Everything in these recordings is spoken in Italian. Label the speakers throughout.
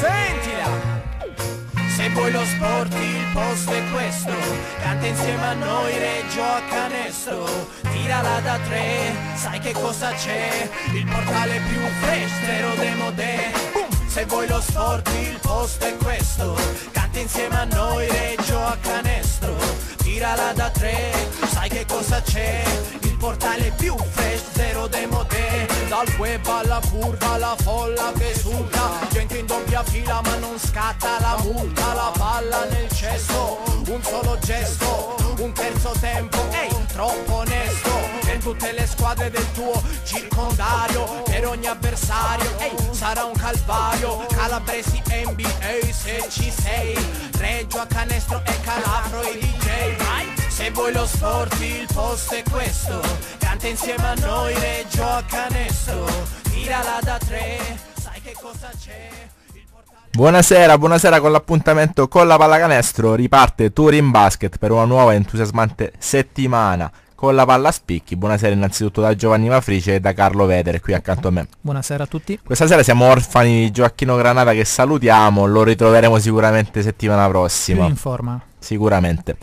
Speaker 1: Sentila! Se vuoi lo sport il posto è questo Canta insieme a noi Reggio a canestro Tirala da tre, sai che cosa c'è Il portale più fresh, de modè. Se vuoi lo sport il posto è questo Canta insieme a noi
Speaker 2: Reggio a canestro Tirala da tre, sai che cosa c'è? Il
Speaker 1: portale più fresh, zero demode Dal web alla curva, la folla che esulta Gente in doppia fila ma non scatta la
Speaker 3: multa La palla nel cesso, un solo gesto Un terzo tempo, ehi, hey, troppo onesto Per tutte le squadre del tuo circondario Per ogni avversario, ehi, hey, sarà
Speaker 1: un calvario Calabresi NBA se ci sei Reggio a canestro e calafro e DJ, right? Se vuoi lo sport il posto è questo Canta insieme a noi Reggio a canestro Tirala da tre Sai che
Speaker 3: cosa c'è Buonasera, buonasera con l'appuntamento con la pallacanestro, riparte Turin Basket per una nuova entusiasmante settimana con la palla a spicchi. Buonasera innanzitutto da Giovanni Mafrice e da Carlo Vedere qui accanto a me.
Speaker 1: Buonasera a tutti.
Speaker 3: Questa sera siamo orfani di Gioacchino Granata che salutiamo, lo ritroveremo sicuramente settimana prossima. Più in forma. Sicuramente.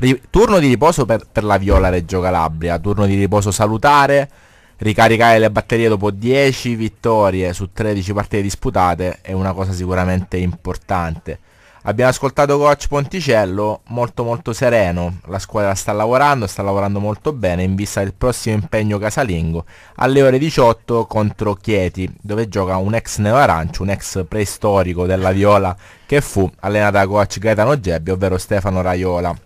Speaker 3: Ri- turno di riposo per, per, la Viola Reggio Calabria, turno di riposo salutare, ricaricare le batterie dopo 10 vittorie su 13 partite disputate è una cosa sicuramente importante. Abbiamo ascoltato coach Ponticello, molto molto sereno, la squadra sta lavorando, sta lavorando molto bene in vista del prossimo impegno casalingo alle ore 18 contro Chieti, dove gioca un ex neoarancio, un ex preistorico della Viola che fu allenata da coach Gaetano Gebbi, ovvero Stefano Raiola.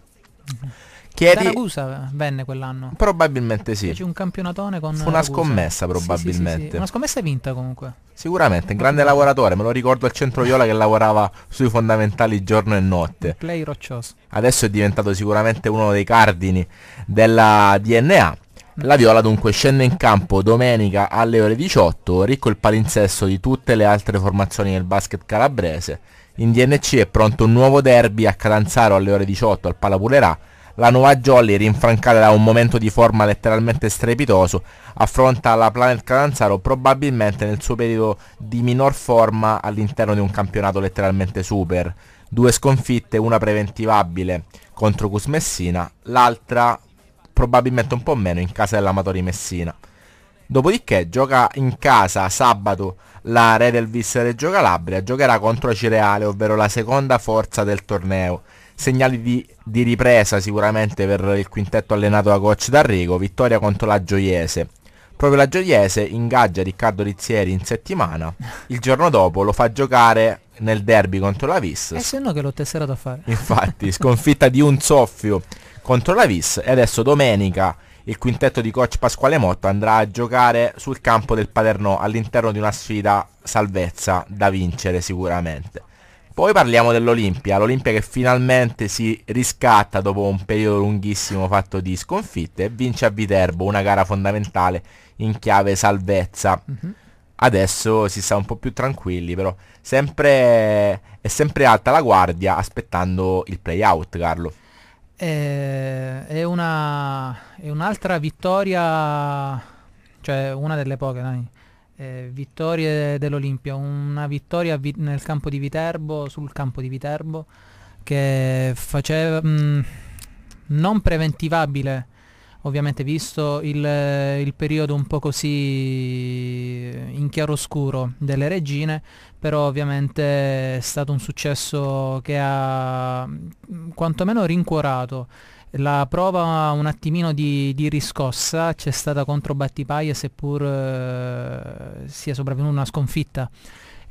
Speaker 3: Chieri...
Speaker 1: Saragusa venne quell'anno.
Speaker 3: Probabilmente eh, sì. Fece
Speaker 1: un campionatone con... Fu una Ragusa. scommessa probabilmente. Sì, sì, sì, una scommessa vinta comunque. Sicuramente, un grande
Speaker 3: lavoratore, me lo ricordo al centro viola che lavorava sui fondamentali giorno e notte.
Speaker 1: Play roccioso.
Speaker 3: Adesso è diventato sicuramente uno dei cardini della DNA. Mm. La Viola dunque scende in campo domenica alle ore 18, ricco il palinsesto di tutte le altre formazioni del basket calabrese in DNC è pronto un nuovo derby a Catanzaro alle ore 18 al Palapulerà. La nuova Jolly, rinfrancata da un momento di forma letteralmente strepitoso, affronta la Planet Catanzaro probabilmente nel suo periodo di minor forma all'interno di un campionato letteralmente super. Due sconfitte, una preventivabile contro Cus Messina, l'altra probabilmente un po' meno in casa dell'Amatori Messina. Dopodiché gioca in casa sabato la Red Elvis Reggio Calabria giocherà contro la Cireale, ovvero la seconda forza del torneo. Segnali di, di ripresa sicuramente per il quintetto allenato da coach D'Arrigo, vittoria contro la Gioiese. Proprio la Gioiese ingaggia Riccardo Rizzieri in settimana, il giorno dopo lo fa giocare nel derby contro la Vis. E eh, se
Speaker 1: no che l'ho tesserato a fare. Infatti,
Speaker 3: sconfitta di un soffio contro la Vis e adesso domenica il quintetto di coach Pasquale Motto andrà a giocare sul campo del Paternò all'interno di una sfida salvezza da vincere sicuramente. Poi parliamo dell'Olimpia, l'Olimpia che finalmente si riscatta dopo un periodo lunghissimo fatto di sconfitte e vince a Viterbo, una gara fondamentale in chiave salvezza. Mm-hmm. Adesso si sta un po' più tranquilli, però sempre, è sempre alta la guardia aspettando il play out, Carlo.
Speaker 1: Eh, è, una, è un'altra vittoria, cioè una delle poche, dai. Eh, vittorie dell'Olimpia, una vittoria vi- nel campo di Viterbo, sul campo di Viterbo, che faceva mh, mm, non preventivabile ovviamente visto il, il, periodo un po' così in chiaroscuro delle regine, però ovviamente è stato un successo che ha mm, quantomeno rincuorato. La prova un attimino di, di riscossa c'è stata contro Battipaglia seppur eh, sia sopravvenuta una sconfitta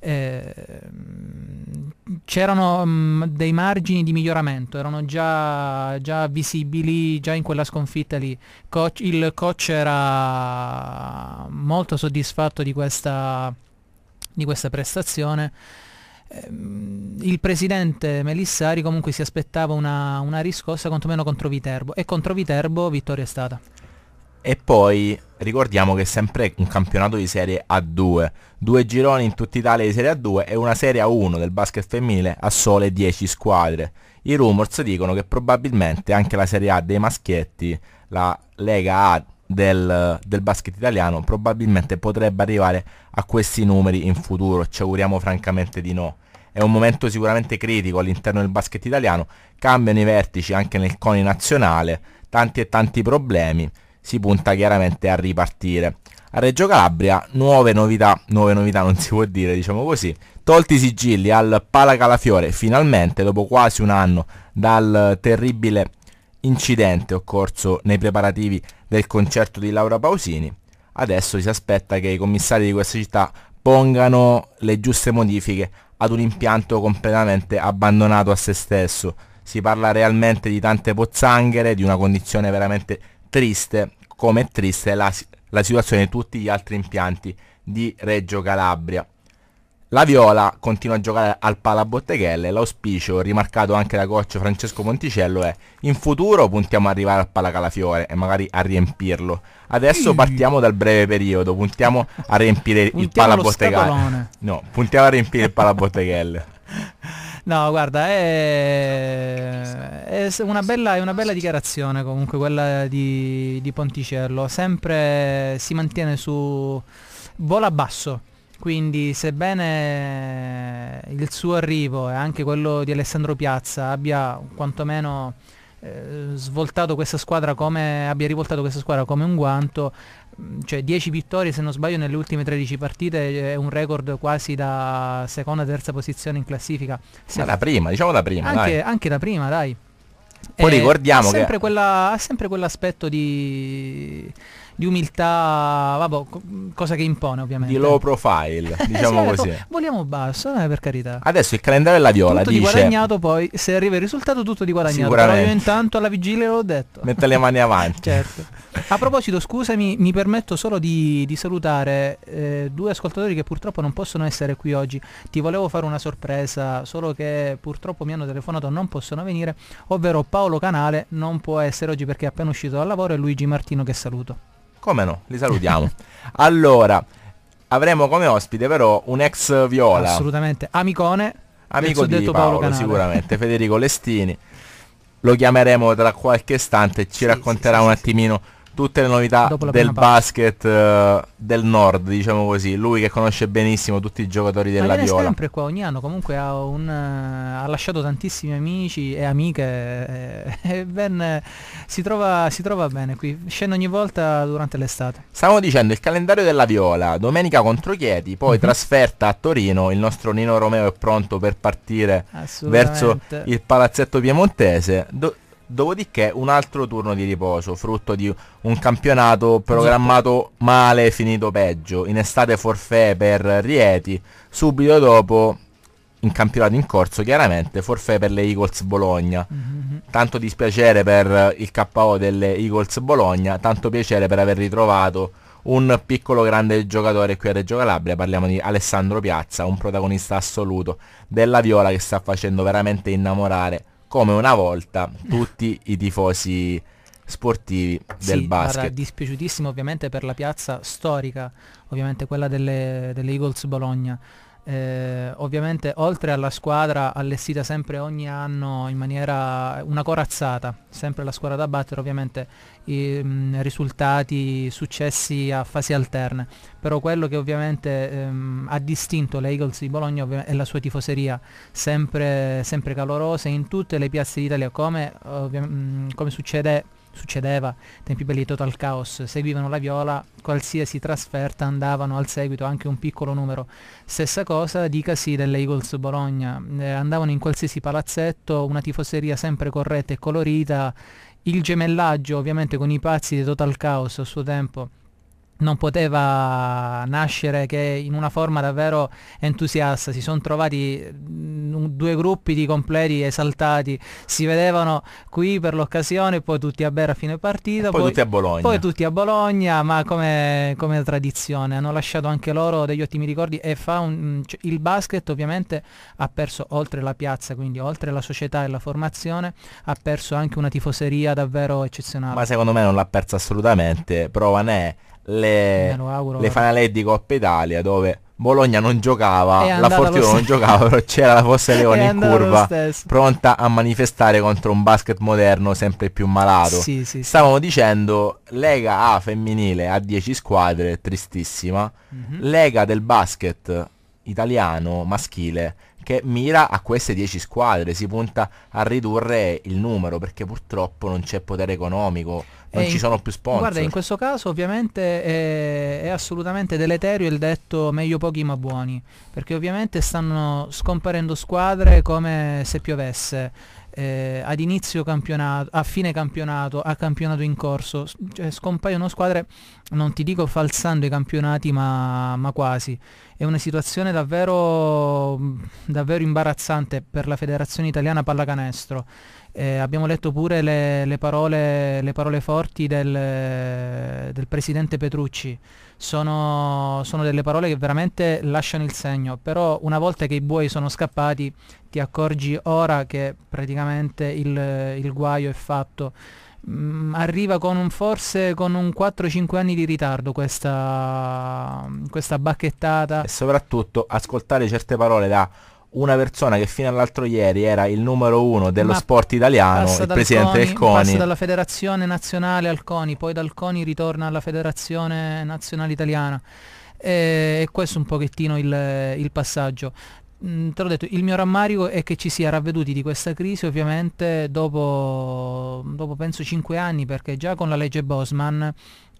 Speaker 1: Ehm, c'erano mm, dei margini di miglioramento, erano già, già, visibili già in quella sconfitta lì. Coach, il coach era molto soddisfatto di questa, di questa prestazione ehm, il presidente Melissari comunque si aspettava una, una riscossa quantomeno contro Viterbo e contro Viterbo vittoria è stata.
Speaker 3: E poi ricordiamo che è sempre un campionato di serie A2, due gironi in tutta Italia di serie A2 e una serie A1 del basket femminile a sole 10 squadre. I rumors dicono che probabilmente anche la serie A dei maschietti, la Lega A del, del, basket italiano probabilmente potrebbe arrivare a questi numeri in futuro, ci auguriamo francamente di no. È un momento sicuramente critico all'interno del basket italiano, cambiano i vertici anche nel CONI nazionale, tanti e tanti problemi si punta chiaramente a ripartire. A Reggio Calabria nuove novità, nuove novità non si può dire, diciamo così. Tolti i sigilli al Pala Calafiore, finalmente dopo quasi un anno dal terribile incidente occorso nei preparativi del concerto di Laura Pausini, adesso si aspetta che i commissari di questa città pongano le giuste modifiche ad un impianto completamente abbandonato a se stesso. Si parla realmente di tante pozzanghere, di una condizione veramente triste come è triste la, la situazione di tutti gli altri impianti di Reggio Calabria. La Viola continua a giocare al Palabotteghelle, l'auspicio rimarcato anche da coach Francesco Monticello è in futuro puntiamo ad arrivare al Palacalafiore e magari a riempirlo. Adesso partiamo dal breve periodo, puntiamo a riempire puntiamo il Palabotteghelle. No, puntiamo a riempire il Palabotteghelle.
Speaker 1: No, guarda, è, è una, bella, è una bella dichiarazione comunque quella di, di Ponticello. Sempre si mantiene su... vola basso. Quindi sebbene il suo arrivo e anche quello di Alessandro Piazza abbia quantomeno eh, svoltato questa squadra come abbia rivoltato questa squadra come un guanto mm, cioè 10 vittorie se non sbaglio nelle ultime 13 partite eh, è un record quasi da seconda terza posizione in classifica
Speaker 3: se ma la prima diciamo la prima anche,
Speaker 1: anche la prima dai
Speaker 3: poi e eh, ricordiamo ha sempre
Speaker 1: che quella, ha sempre quell'aspetto di di umiltà, vabbè, cosa che impone ovviamente. Di low profile,
Speaker 3: eh, diciamo sì, così. Ecco,
Speaker 1: vogliamo basso, eh, per carità.
Speaker 3: Adesso il calendario della Viola tutto dice... Tutto di guadagnato
Speaker 1: poi, se arriva il risultato tutto di guadagnato. Però io intanto
Speaker 3: alla vigilia l'ho detto. Mette le mani avanti. certo.
Speaker 1: A proposito, scusami, mi permetto solo di, di salutare eh, due ascoltatori che purtroppo non possono essere qui oggi. Ti volevo fare una sorpresa, solo che purtroppo mi hanno telefonato non possono venire, ovvero Paolo Canale non può essere oggi perché è appena uscito dal lavoro e Luigi Martino che saluto.
Speaker 3: Come no, li salutiamo. allora, avremo come ospite però un ex Viola.
Speaker 1: Assolutamente, amicone. Amico di Paolo, Paolo sicuramente,
Speaker 3: Federico Lestini. Lo chiameremo tra qualche istante e ci sì, racconterà sì, sì, un attimino tutte le novità del basket uh, del nord, diciamo così. Lui che conosce benissimo tutti i giocatori della Viola. Ma sempre
Speaker 1: qua, ogni anno comunque ha, un, uh, ha lasciato tantissimi amici e amiche e, eh, e ben, si, trova, si trova bene qui, scende ogni volta durante
Speaker 3: l'estate. Stavo dicendo il calendario della Viola, domenica contro Chieti, poi mm-hmm. trasferta a Torino, il nostro Nino Romeo è pronto per partire verso il palazzetto piemontese. Do- Dopodiché un altro turno di riposo, frutto di un campionato programmato male e finito peggio. In estate forfè per Rieti, subito dopo, in campionato in corso chiaramente, forfè per le Eagles Bologna. Mm-hmm. Tanto dispiacere per il KO delle Eagles Bologna, tanto piacere per aver ritrovato un piccolo grande giocatore qui a Reggio Calabria, parliamo di Alessandro Piazza, un protagonista assoluto della Viola che sta facendo veramente innamorare come una volta tutti i tifosi sportivi sì, del basket. Sarà
Speaker 1: dispiaciutissimo ovviamente per la piazza storica, ovviamente quella delle, delle Eagles Bologna. Eh, ovviamente oltre alla squadra allestita sempre ogni anno in maniera una corazzata, sempre la squadra da battere, ovviamente i mh, risultati, successi a fasi alterne, però quello che ovviamente ehm, ha distinto le Eagles di Bologna è la sua tifoseria, sempre, sempre calorosa in tutte le piazze d'Italia, come, ovvi- mh, come succede succedeva, tempi belli Total caos, seguivano la viola, qualsiasi trasferta andavano al seguito anche un piccolo numero. Stessa cosa, dicasi delle Eagles Bologna, eh, andavano in qualsiasi palazzetto, una tifoseria sempre corretta e colorita, il gemellaggio ovviamente con i pazzi di Total caos a suo tempo non poteva nascere che in una forma davvero entusiasta. Si sono trovati mm, due gruppi di completi esaltati, si vedevano qui per l'occasione, poi tutti a bere a fine partita. Poi, poi, tutti a Bologna. Poi tutti a Bologna, ma come, come tradizione. Hanno lasciato anche loro degli ottimi ricordi e fa un, mm, cioè, il basket ovviamente ha perso oltre la piazza, quindi oltre la società e la formazione, ha perso anche una tifoseria davvero eccezionale. Ma
Speaker 3: secondo me non l'ha persa assolutamente, prova ne è le, le fanalette di Coppa Italia dove Bologna non giocava, la Fortuna non giocava, però c'era la Fossa Leone in curva, pronta a manifestare contro un basket moderno sempre più malato. Sì, sì, Stavamo sì. dicendo Lega A femminile a 10 squadre, tristissima, mm-hmm. Lega del basket italiano maschile che mira a queste 10 squadre, si punta a ridurre il numero perché purtroppo non c'è potere economico non e ci in, sono più sponsor. Guarda, in
Speaker 1: questo caso ovviamente è, è, assolutamente deleterio il detto meglio pochi ma buoni, perché ovviamente stanno scomparendo squadre come se piovesse. Eh, ad inizio campionato, a fine campionato, a campionato in corso, cioè, scompaiono squadre, non ti dico falsando i campionati, ma, ma quasi. È una situazione davvero, davvero imbarazzante per la federazione italiana pallacanestro. Eh, abbiamo letto pure le, le, parole, le parole, forti del, del presidente Petrucci. Sono, sono, delle parole che veramente lasciano il segno, però una volta che i buoi sono scappati ti accorgi ora che praticamente il, il guaio è fatto. Mm, arriva con un, forse con un 4-5 anni di ritardo questa, questa bacchettata. E
Speaker 3: soprattutto ascoltare certe parole da una persona che fino all'altro ieri era il numero uno dello Ma sport italiano, il presidente CONI, del CONI. Passa dalla
Speaker 1: federazione nazionale al CONI, poi dal CONI ritorna alla federazione nazionale italiana. Eh, e questo è un pochettino il, il passaggio. Mm, te l'ho detto, il mio rammarico è che ci sia ravveduti di questa crisi ovviamente dopo, dopo penso cinque anni perché già con la legge Bosman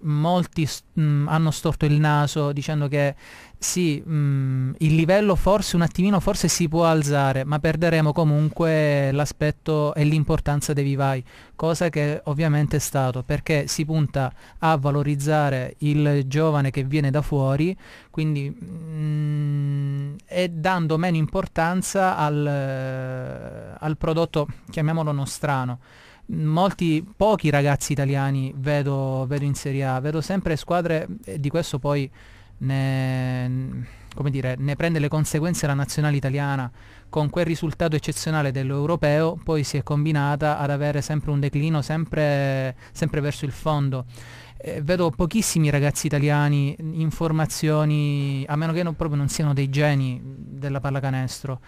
Speaker 1: molti mh, mm, hanno storto il naso dicendo che sì, mh, mm, il livello forse un attimino forse si può alzare, ma perderemo comunque l'aspetto e l'importanza dei vivai, cosa che ovviamente è stato, perché si punta a valorizzare il giovane che viene da fuori, quindi mh, mm, e dando meno importanza al, al prodotto, chiamiamolo nostrano. strano molti, pochi ragazzi italiani vedo, vedo in Serie A, vedo sempre squadre, e di questo poi ne, come dire, ne prende le conseguenze la nazionale italiana, con quel risultato eccezionale dell'europeo poi si è combinata ad avere sempre un declino, sempre, sempre verso il fondo. Eh, vedo pochissimi ragazzi italiani in formazioni, a meno che non, proprio non siano dei geni della pallacanestro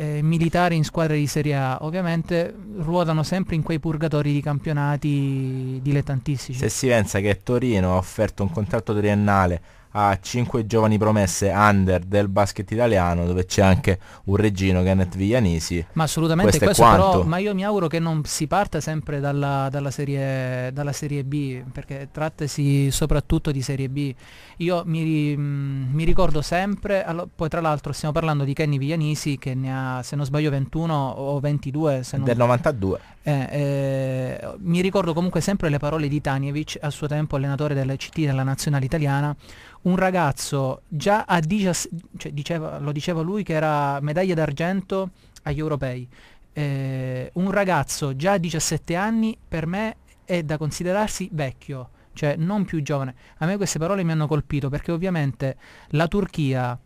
Speaker 1: eh, militare in squadre di Serie A, ovviamente ruotano sempre in quei purgatori di campionati dilettantistici. Se
Speaker 3: si pensa che Torino ha offerto un contratto triennale a 5 giovani promesse under del basket italiano dove c'è anche un regino Kenneth Viglianisi ma assolutamente questo, questo però
Speaker 1: ma io mi auguro che non si parta sempre dalla, dalla, serie, dalla serie B perché trattasi soprattutto di serie B io mi, mm, mi ricordo sempre allo, poi tra l'altro stiamo parlando di Kenny Viglianisi che ne ha se non sbaglio 21 o 22 se non, del 92 eh, eh, mi ricordo comunque sempre le parole di Tanievic al suo tempo allenatore della CT della nazionale italiana un ragazzo già a 17, cioè diceva, lo diceva lui che era medaglia d'argento agli europei, eh, un ragazzo già a 17 anni per me è da considerarsi vecchio, cioè non più giovane. A me queste parole mi hanno colpito perché ovviamente la Turchia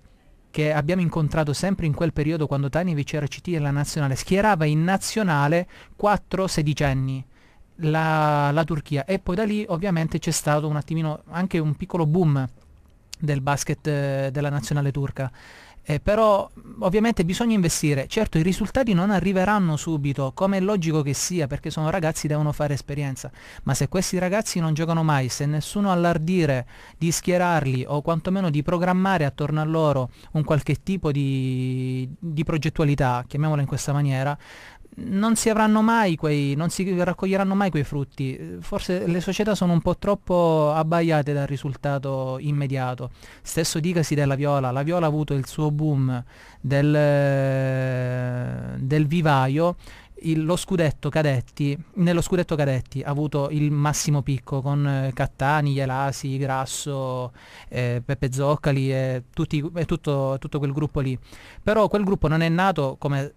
Speaker 1: che abbiamo incontrato sempre in quel periodo quando Tanievic era CT della nazionale, schierava in nazionale 4 sedicenni. La, la, Turchia e poi da lì ovviamente c'è stato un attimino anche un piccolo boom del basket eh, della nazionale turca. Eh, però ovviamente bisogna investire, certo i risultati non arriveranno subito, come è logico che sia, perché sono ragazzi che devono fare esperienza, ma se questi ragazzi non giocano mai, se nessuno allardire di schierarli o quantomeno di programmare attorno a loro un qualche tipo di, di progettualità, chiamiamola in questa maniera, non si avranno mai quei, non si raccoglieranno mai quei frutti. Forse le società sono un po' troppo abbaiate dal risultato immediato. Stesso dicasi della viola, la viola ha avuto il suo boom del, del vivaio il, scudetto cadetti, nello scudetto cadetti ha avuto il massimo picco con eh, Cattani, Ielasi, Grasso, eh, Peppe Zoccali e, tutti, e tutto, tutto, quel gruppo lì. Però quel gruppo non è nato, come,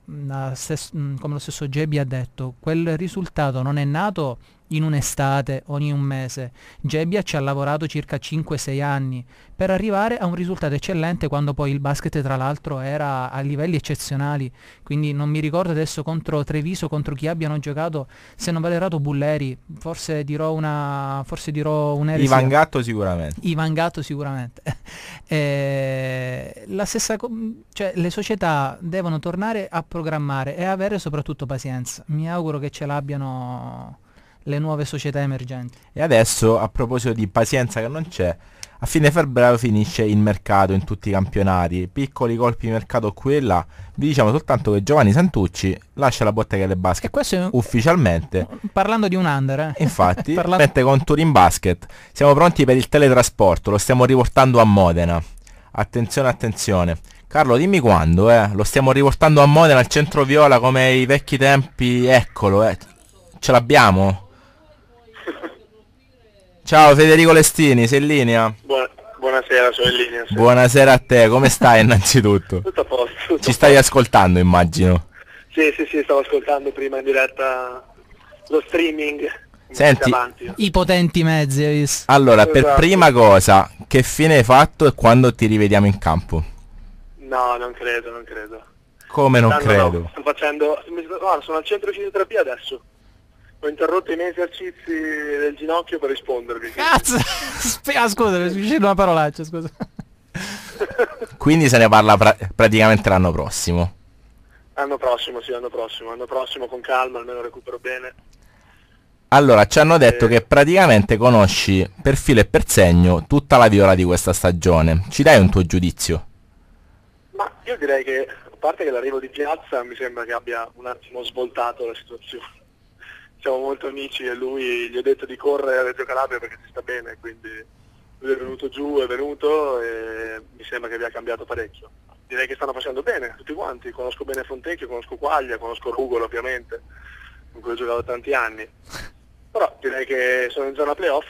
Speaker 1: stes- mm, come lo stesso Gebbi ha detto, quel risultato non è nato in un'estate o in un mese. Gebbia ci ha lavorato circa 5-6 anni per arrivare a un risultato eccellente quando poi il basket tra l'altro era a livelli eccezionali. Quindi non mi ricordo adesso contro Treviso, contro chi abbiano giocato, se non vado errato Bulleri, forse dirò una forse dirò un'eresia. Ivan Gatto sicuramente. Ivan Gatto sicuramente. eh, la stessa co- cioè le società devono tornare a programmare e avere soprattutto pazienza. Mi auguro che ce l'abbiano le nuove società emergenti.
Speaker 3: E adesso, a proposito di pazienza che non c'è, a fine febbraio finisce il mercato in tutti i campionati, piccoli colpi di mercato qui e là. Vi diciamo soltanto che Giovanni Santucci lascia la bottega delle basket e questo un... ufficialmente. Parlando di un under, eh. Infatti, Parla... mette con Turin Basket. Siamo pronti per il teletrasporto, lo stiamo riportando a Modena. Attenzione, attenzione. Carlo, dimmi quando, eh. Lo stiamo riportando a Modena al centro viola come i vecchi tempi. Eccolo, eh. Ce l'abbiamo? Ciao Federico Lestini, sei in linea?
Speaker 2: Buona, buonasera, sono in linea. Sì.
Speaker 3: Buonasera a te, come stai innanzitutto? tutto
Speaker 2: a posto. Tutto Ci stai
Speaker 3: ascoltando immagino.
Speaker 2: Sì, sì, sì, stavo ascoltando prima in diretta lo streaming. Senti,
Speaker 3: i potenti mezzi. Allora, esatto. per prima cosa, che fine hai fatto e quando ti rivediamo in campo?
Speaker 2: No, non credo, non credo.
Speaker 3: Come non Tanto credo? No, sto
Speaker 2: facendo... No, sono al centro di fisioterapia adesso. Ho interrotto i miei esercizi del ginocchio per rispondervi. Cazzo!
Speaker 1: Sp- ah, scusa,
Speaker 3: mi scende una parolaccia, scusa. Quindi se ne parla pra- praticamente l'anno prossimo.
Speaker 2: L'anno prossimo, sì, l'anno prossimo. L'anno prossimo con calma, almeno recupero bene.
Speaker 3: Allora, ci hanno detto e... Eh. che praticamente conosci per filo e per segno tutta la viola di questa stagione. Ci dai un tuo giudizio?
Speaker 2: Ma io direi che, a parte che l'arrivo di Piazza, mi sembra che abbia un attimo svoltato la situazione siamo molto amici e lui gli ho detto di correre a Reggio Calabria perché si sta bene, quindi lui è venuto giù, è venuto e mi sembra che abbia cambiato parecchio. Direi che stanno facendo bene tutti quanti, conosco bene Fontecchio, conosco Quaglia, conosco Rugolo ovviamente, con cui ho giocato tanti anni, però direi che sono in zona playoff,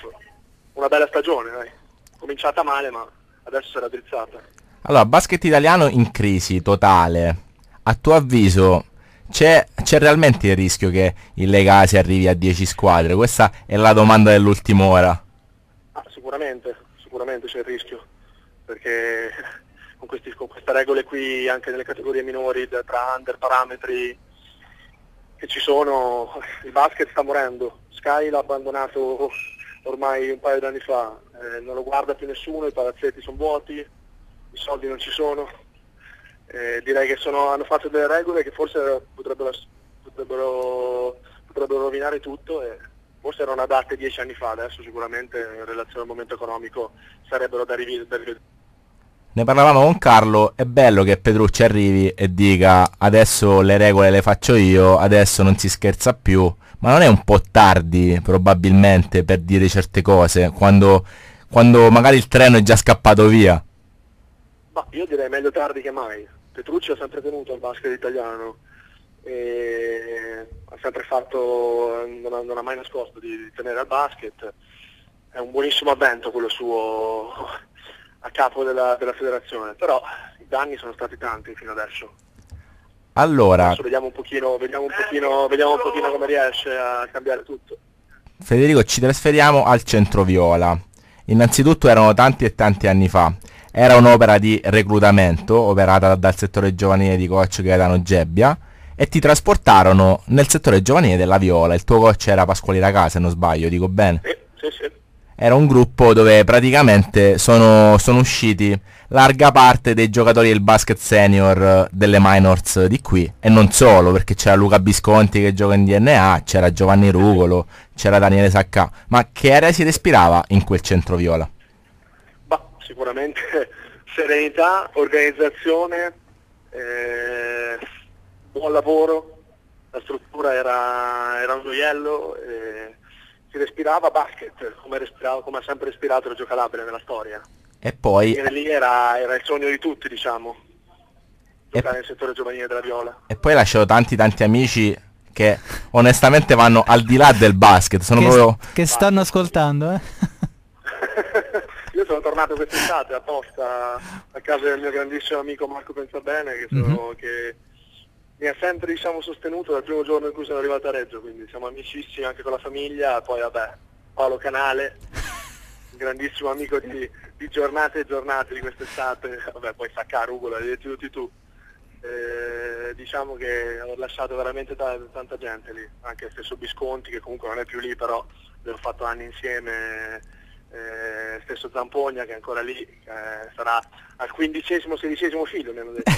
Speaker 2: una bella stagione, dai. cominciata male ma adesso sarà drizzata.
Speaker 3: Allora, basket italiano in crisi totale, a tuo avviso c'è, c'è, realmente il rischio che in Lega si arrivi a 10 squadre? Questa è la domanda dell'ultima ora.
Speaker 2: Ah, sicuramente, sicuramente c'è il rischio, perché con, questi, con, queste regole qui, anche nelle categorie minori, tra under, parametri che ci sono, il basket sta morendo. Sky l'ha abbandonato ormai un paio di anni fa, eh, non lo guarda più nessuno, i palazzetti sono vuoti, i soldi non ci sono, eh, direi che sono, hanno fatto delle regole che forse potrebbero, potrebbero, potrebbero rovinare tutto e forse erano adatte dieci anni fa, adesso sicuramente in relazione al momento economico sarebbero da rivedere.
Speaker 3: Ne parlavamo con Carlo, è bello che Petrucci arrivi e dica adesso le regole le faccio io, adesso non si scherza più, ma non è un po' tardi probabilmente per dire certe cose, quando, quando magari il treno è già scappato via?
Speaker 2: Ma io direi meglio tardi che mai, Petrucci ha sempre tenuto al basket italiano, ha sempre fatto, non ha, non ha mai nascosto di, di, tenere al basket, è un buonissimo avvento quello suo a capo della, della federazione, però i danni sono stati tanti fino adesso.
Speaker 3: Allora, Adesso
Speaker 2: vediamo un pochino, vediamo un pochino, vediamo un pochino come riesce a cambiare tutto.
Speaker 3: Federico, ci trasferiamo al centro viola. Innanzitutto erano tanti e tanti anni fa era un'opera di reclutamento operata dal settore giovanile di coach Gaetano Gebbia e ti trasportarono nel settore giovanile della Viola. Il tuo coach era Pasquale Ragà, se non sbaglio, dico bene. Sì, sì, sì. Era un gruppo dove praticamente sono, sono usciti larga parte dei giocatori del basket senior eh, delle minors di qui e non solo perché c'era Luca Bisconti che gioca in DNA, c'era Giovanni Rugolo, c'era Daniele Sacca, ma che aria si respirava in quel centro viola?
Speaker 2: sicuramente serenità, organizzazione, eh, buon lavoro, la struttura era, era un gioiello, eh, si respirava basket come, respirava, come ha sempre respirato Reggio Calabria nella storia.
Speaker 3: E poi... E
Speaker 2: lì era, era il sogno di tutti, diciamo nel settore giovanile della viola.
Speaker 3: E poi lascio tanti tanti amici che onestamente vanno al di là del basket, sono che, proprio... Che stanno ascoltando, eh?
Speaker 2: Io sono tornato quest'estate apposta a casa del mio grandissimo amico Marco Pensabene che, sono, mm-hmm. che mi ha sempre diciamo, sostenuto dal primo giorno in cui sono arrivato a Reggio, quindi siamo amicissimi anche con la famiglia, poi vabbè, Paolo Canale, grandissimo amico di, di giornate e giornate di quest'estate, vabbè poi Sacca Rugola, li hai tutti tu. Eh, diciamo che ho lasciato veramente t- tanta gente lì, anche stesso Bisconti che comunque non è più lì, però abbiamo fatto anni insieme eh, stesso Zampogna che è ancora lì, eh, sarà al quindicesimo, sedicesimo figlio, mi hanno detto.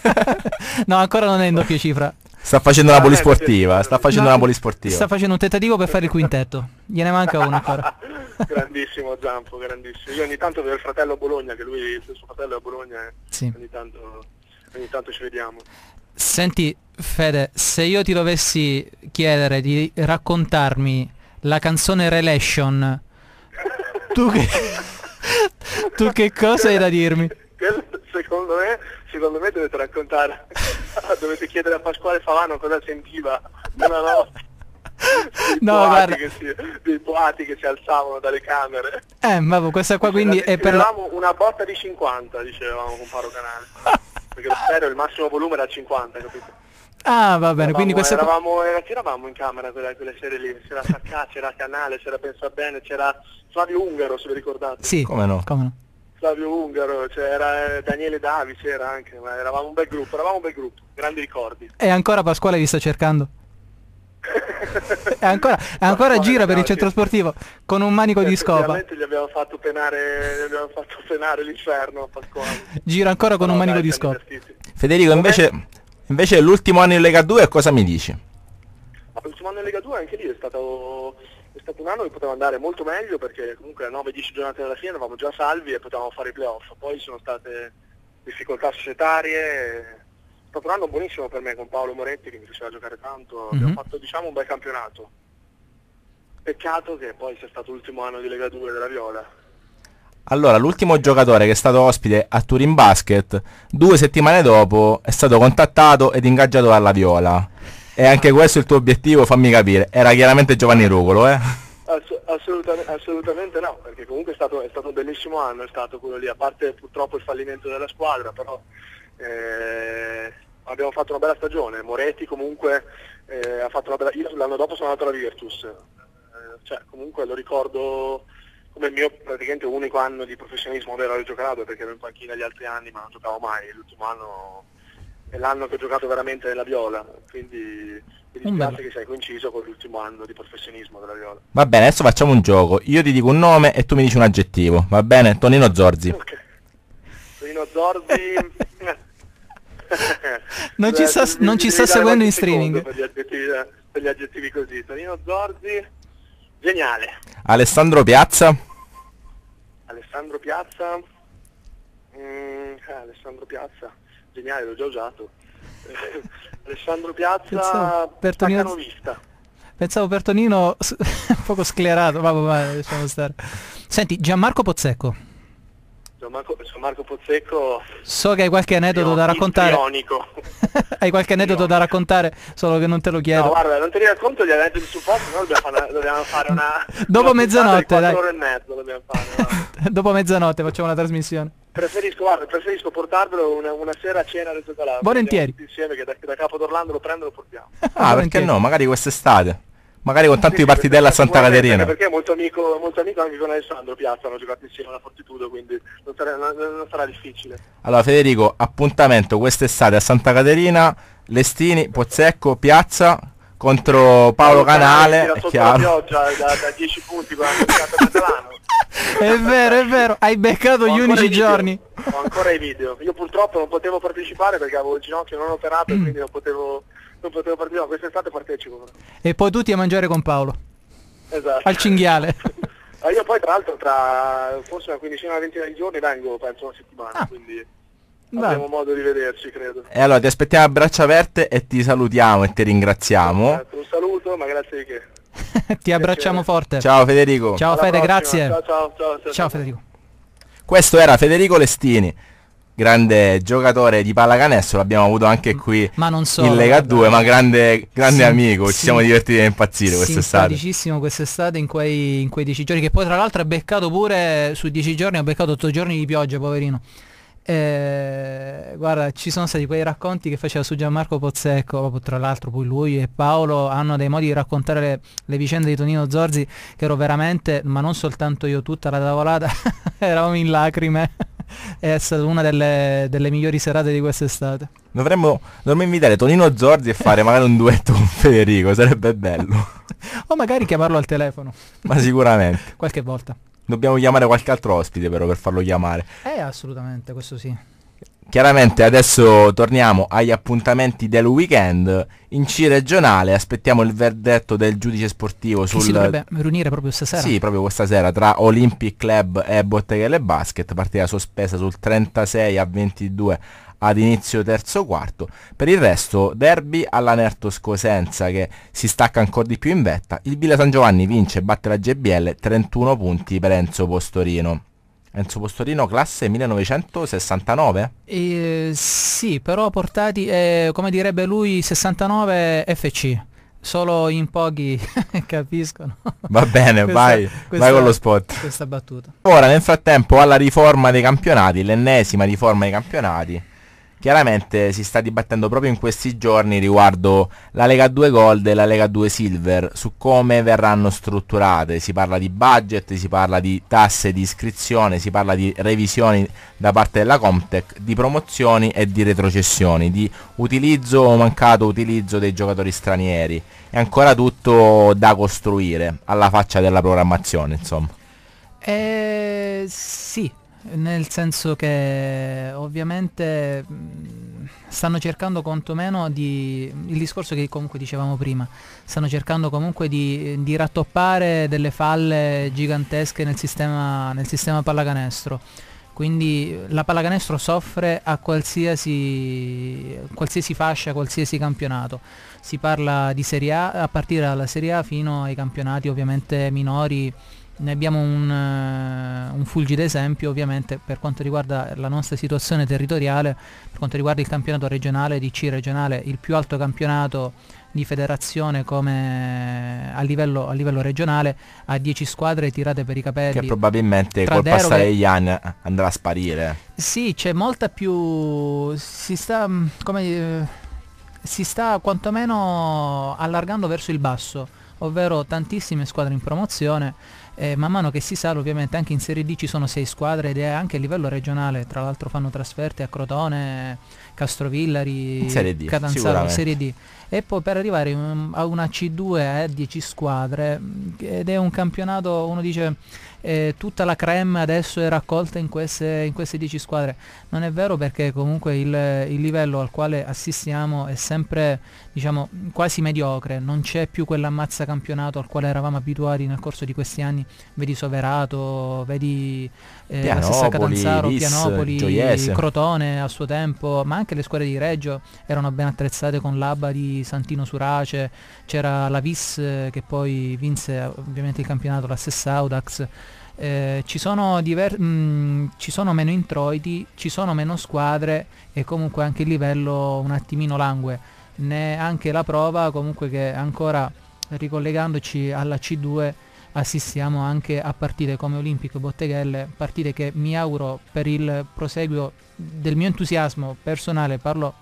Speaker 1: no, ancora non è in doppia cifra. Sta facendo la ah, polisportiva, ecco, sta facendo no, la polisportiva. Sta facendo un tentativo per fare il quintetto, gliene manca uno ancora. grandissimo
Speaker 2: Zampo, grandissimo. Io ogni tanto vedo il fratello a Bologna, che lui, il suo fratello è a Bologna, eh. sì. ogni, tanto, ogni tanto ci vediamo.
Speaker 1: Senti Fede, se io ti dovessi chiedere di raccontarmi la canzone Relation tu che, tu che cosa hai da dirmi?
Speaker 2: Secondo me, secondo me dovete raccontare, dovete chiedere a Pasquale Favano cosa sentiva una notte.
Speaker 1: Dei no, guarda.
Speaker 2: Si, dei boati che si alzavano dalle camere.
Speaker 1: Eh, ma questa qua quindi è per... La...
Speaker 2: una botta di 50, dicevamo con Paro Canale. Perché lo stereo, il massimo volume era 50, capito?
Speaker 1: Ah, va bene, eravamo, quindi questa... Eravamo,
Speaker 2: eravamo in camera quella, quelle sere lì, c'era Sacca, c'era Canale, c'era Pensa Bene, c'era Flavio Ungaro, se lo ricordate. Sì,
Speaker 3: come no. Come no.
Speaker 2: Flavio Ungaro, c'era cioè eh, Daniele Davi, c'era anche, ma eravamo un bel gruppo, eravamo un bel gruppo, grandi ricordi.
Speaker 1: E ancora Pasquale vi sta cercando? e ancora, ancora gira per il centro sportivo con un manico di scopa. Gli
Speaker 2: abbiamo fatto penare, gli abbiamo fatto penare l'inferno a Pasquale.
Speaker 3: Gira ancora con no, un manico dai, di scopa. Federico invece Invece l'ultimo anno in Lega 2 cosa mi dici?
Speaker 2: L'ultimo anno in Lega 2 anche lì è stato, è stato un anno che poteva andare molto meglio perché comunque a 9-10 giornate alla fine eravamo già salvi e potevamo fare i playoff. Poi ci sono state difficoltà societarie. È stato un anno buonissimo per me con Paolo Moretti che mi faceva giocare tanto. Mm-hmm. Abbiamo mhm. fatto diciamo un bel campionato. Peccato che poi sia stato l'ultimo anno di Lega 2 della Viola.
Speaker 3: Allora, l'ultimo giocatore che è stato ospite a Turin Basket, due settimane dopo è stato contattato ed ingaggiato dalla Viola. E anche questo il tuo obiettivo, fammi capire. Era chiaramente Giovanni Rugolo, eh? Ass- assolutamente, assolutamente, no, perché comunque è stato, è stato, un bellissimo anno, è
Speaker 2: stato quello lì, a parte purtroppo il fallimento della squadra, però eh, abbiamo fatto una bella stagione. Moretti comunque eh, ha fatto una bella... Io l'anno dopo sono andato alla Virtus, eh, cioè comunque lo ricordo come il mio praticamente unico anno di professionismo vero ho giocato perché ero in panchina gli altri anni ma non giocavo mai, l'ultimo anno è l'anno che ho giocato veramente nella viola, quindi mi dispiace che sei coinciso con l'ultimo anno di professionismo
Speaker 3: della viola. Va bene, adesso facciamo un gioco, io ti dico un nome e tu mi dici un aggettivo, va bene? Tonino Zorzi. Okay. Tonino Zorzi... non ci sta, non ci sta seguendo in streaming. Per gli, per
Speaker 2: gli aggettivi così, Tonino Zorzi... Geniale.
Speaker 3: Alessandro Piazza?
Speaker 2: Alessandro Piazza? Mm, eh, Alessandro Piazza, geniale, l'ho già usato. Alessandro Piazza, Pensavo, per Tonino...
Speaker 1: Pensavo per Tonino un poco sclerato, ma diciamo stare. Senti, Gianmarco Pozzecco.
Speaker 2: Certo, Marco, Marco Pozzecco.
Speaker 1: So che hai qualche aneddoto da raccontare. hai qualche aneddoto da raccontare, solo che non te lo chiedo. No, guarda,
Speaker 2: non te li racconto gli aneddoti su posto, no, dobbiamo, fare, dobbiamo fare una. Dopo una mezzanotte, dai. ore e mezzo dobbiamo fare. No?
Speaker 1: Dopo
Speaker 3: mezzanotte facciamo una trasmissione.
Speaker 2: Preferisco, guarda, preferisco portarvelo una, una, sera a cena a Reggio Volentieri. Insieme che da, da Capo d'Orlando lo prendo e lo portiamo. ah perché no? Magari
Speaker 3: quest'estate magari con tanto sì, di a Santa Caterina. Perché
Speaker 2: è molto amico, molto amico, anche con Alessandro Piazza, hanno giocato insieme alla Fortitudo, quindi non sarà, non sarà, difficile.
Speaker 3: Allora Federico, appuntamento quest'estate a Santa Caterina, Lestini, Pozzecco, Piazza contro Paolo Canale. è chiaro. Pioggia,
Speaker 1: da, da 10 punti con È vero, è vero, hai beccato gli unici giorni.
Speaker 2: Ho ancora i video. Io purtroppo non potevo partecipare perché avevo il ginocchio non operato e quindi non potevo non potevo partecipare, no, quest'estate partecipo.
Speaker 1: E poi tutti a mangiare con Paolo. Esatto. Al cinghiale.
Speaker 2: Eh, io poi tra l'altro tra forse una quindicina, una ventina di giorni vengo, penso una settimana, ah. quindi... Dai. Abbiamo modo di vederci, credo.
Speaker 3: E allora ti aspettiamo a braccia aperte e ti salutiamo e ti ringraziamo. Esatto,
Speaker 2: un saluto, ma grazie di che.
Speaker 1: ti abbracciamo forte. Ciao Federico. Ciao Alla Fede, prossima. grazie. Ciao, ciao, ciao, ciao, ciao Federico.
Speaker 3: Questo era Federico Lestini grande giocatore di pallacanestro, l'abbiamo avuto anche mm. qui ma non so, in Lega 2, ma grande, grande sì, amico, ci sì, siamo divertiti a impazzire quest'estate.
Speaker 1: Simpaticissimo quest'estate in quei, in quei 10 giorni, che poi tra l'altro ha beccato pure, su 10 giorni ha beccato 8 giorni di pioggia, poverino. Eh, guarda, ci sono stati quei racconti che faceva su Gianmarco Pozzecco, tra l'altro poi lui e Paolo hanno dei modi di raccontare le, le vicende di Tonino Zorzi che ero veramente, ma non soltanto io, tutta la tavolata, eravamo in lacrime è stata una delle, delle migliori serate di quest'estate.
Speaker 3: Dovremmo, dovremmo, invitare Tonino Zorzi e fare magari un duetto con Federico, sarebbe bello.
Speaker 1: o magari chiamarlo al telefono.
Speaker 3: Ma sicuramente. Qualche volta. Dobbiamo chiamare qualche altro ospite però per farlo chiamare.
Speaker 1: Eh, assolutamente, questo sì
Speaker 3: chiaramente adesso torniamo agli appuntamenti del weekend in C regionale aspettiamo il verdetto del giudice sportivo sul... si dovrebbe riunire proprio stasera sì proprio questa sera tra Olympic Club e Botteghelle Basket partita sospesa sul 36 a 22 ad inizio terzo quarto per il resto derby alla all'Anerto Scosenza che si stacca ancora di più in vetta il Villa San Giovanni vince e batte la GBL 31 punti per Enzo Postorino Enzo Postorino, classe 1969?
Speaker 1: Eh, sì, però portati, eh, come direbbe lui, 69 FC solo in pochi capiscono. Va bene, questa, vai, questa, vai con lo spot. Questa battuta.
Speaker 3: Ora, nel frattempo, alla riforma dei campionati, l'ennesima riforma dei campionati, chiaramente si sta dibattendo proprio in questi giorni riguardo la Lega 2 Gold e la Lega 2 Silver, su come verranno strutturate. Si parla di budget, si parla di tasse di iscrizione, si parla di revisioni da parte della Comtech, di promozioni e di retrocessioni, di utilizzo o mancato utilizzo dei giocatori stranieri. È ancora tutto da costruire alla faccia della programmazione, insomma.
Speaker 1: Eh, sì, nel senso che ovviamente stanno cercando quantomeno di, il discorso che comunque dicevamo prima, stanno cercando comunque di, di rattoppare delle falle gigantesche nel sistema, nel sistema pallacanestro. Quindi la pallacanestro soffre a qualsiasi, qualsiasi fascia, qualsiasi campionato si parla di Serie A, a partire dalla Serie A fino ai campionati ovviamente minori. Ne abbiamo un, uh, un fulgido esempio ovviamente per quanto riguarda la nostra situazione territoriale, per quanto riguarda il campionato regionale, DC regionale, il più alto campionato di federazione come eh, a livello, a livello regionale ha 10 squadre tirate per i capelli che probabilmente col deroghe, passare degli
Speaker 3: anni andrà a sparire
Speaker 1: sì c'è molta più si sta mm, come eh, si sta quantomeno allargando verso il basso, ovvero tantissime squadre in promozione. Eh, man mano che si sale ovviamente anche in Serie D ci sono sei squadre ed è anche a livello regionale, tra l'altro fanno trasferte a Crotone, Castrovillari, Serie D, Catanzaro, Serie D. E poi per arrivare mm, a una C2 a eh, 10 squadre mm, ed è un campionato, uno dice eh, tutta la creme adesso è raccolta in queste, in queste 10 squadre non è vero perché comunque il, il livello al quale assistiamo è sempre diciamo, quasi mediocre, non c'è più quell'ammazza campionato al quale eravamo abituati nel corso di questi anni, vedi Soverato, vedi eh, Pianopoli, la stessa Catanzaro, Lis, Pianopoli, Gioiese. Crotone a suo tempo, ma anche le squadre di Reggio erano ben attrezzate con l'Abba di Santino Surace, c'era la Vis eh, che poi vinse ovviamente il campionato, la stessa Audax eh, ci, sono diver- mh, mm, ci sono meno introiti, ci sono meno squadre e comunque anche il livello un attimino langue. Ne anche la prova comunque che ancora ricollegandoci alla C2 assistiamo anche a partite come Olimpico e Botteghelle, partite che mi auguro per il proseguio del mio entusiasmo personale, parlo